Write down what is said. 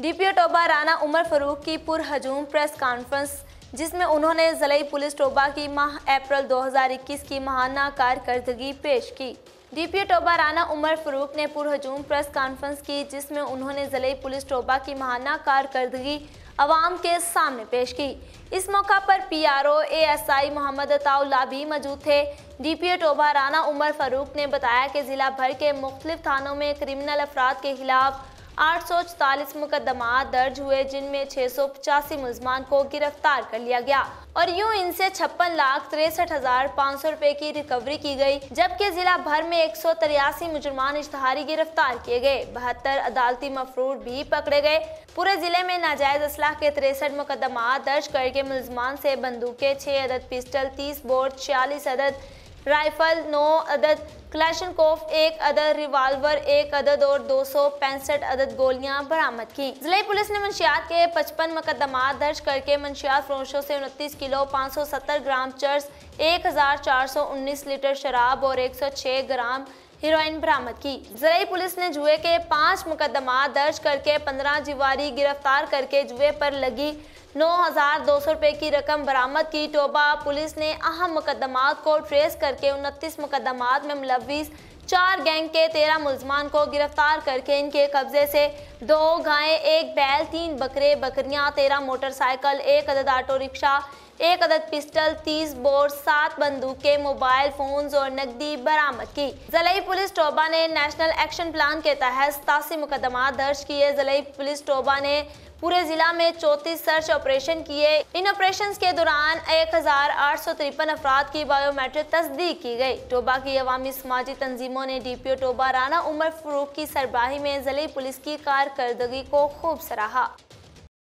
DPO Toba Rana Umar Farooq की पुरहजूम press conference जिसमें उन्होंने ज़िले पुलिस टोबा की माह अप्रैल 2021 की महाना कारकर्दगी पेश की डीपीओ टोबा राना उमर फरूक ने पुरहजूम प्रेस कॉन्फ्रेंस की जिसमें उन्होंने ज़िले पुलिस टोबा की महाना कारकर्दगी आवाम के सामने पेश की इस मौका पर P R O A S I Mohammad Ataullah भी मौजूद थे D P O Toba Rana Umar Farooq ने बताया कि ज़िला भर के मुख्तलिफ थानों में क्रिमिनल अफराद के खिलाफ 844 मुकदमा दर्ज हुए जिनमें छह सौ पचासी मुलजमान को गिरफ्तार कर लिया गया और यूं इनसे छप्पन लाख तिरसठ हजार पाँच सौ रूपए की रिकवरी की गई जबकि जिला भर में एक सौ तिरासी मुजरमान इश्तहारी गिरफ्तार किए गए बहत्तर अदालती मफरूर भी पकड़े गए पूरे जिले में नाजायज असलाह के तिरसठ मुकदमा दर्ज करके मुलजमान से बंदूकें छह अदद पिस्टल तीस बोर्ड छियालीस अदद राइफल नौ अदद कोफ एक अदद रिवाल्वर एक अदद और दो सौ पैंसठ अदद गोलियां बरामद की जिले पुलिस ने मंशियात के पचपन मुकदमा दर्ज करके मंशियात फरोशों से उनतीस किलो पाँच सौ सत्तर ग्राम चर्स एक हजार चार सौ उन्नीस लीटर शराब और एक सौ छह ग्राम हीरोइन बरामद की जरई पुलिस ने जुए के पांच मुकदमा दर्ज करके पंद्रह जीवारी गिरफ्तार करके जुए पर लगी नौ हजार दो सौ रुपए की रकम बरामद की टोबा पुलिस ने अहम मुकदमा को ट्रेस करके उनतीस मुकदमा में मुलविस चार गैंग के तेरह मुलजमान को गिरफ्तार करके इनके कब्जे से दो गायें एक बैल तीन बकरे बकरियां तेरह मोटरसाइकिल एक अदद ऑटो रिक्शा एक अदद पिस्टल तीस बोर्ड सात बंदूकें मोबाइल फोन और नकदी बरामद की जलई पुलिस टोबा ने नेशनल एक्शन प्लान के तहत सतासी मुकदमा दर्ज किए जलई पुलिस टोबा ने पूरे जिला में चौंतीस सर्च ऑपरेशन किए इन ऑपरेशन के दौरान एक हजार आठ सौ तिरपन अफराद की बायोमेट्रिक तस्दीक की गई टोबा की अवामी समाजी तंजीमों ने D P O Toba Rana Umar Farooq की सरबाही में जिले पुलिस की कारकर्दगी को खूब सराहा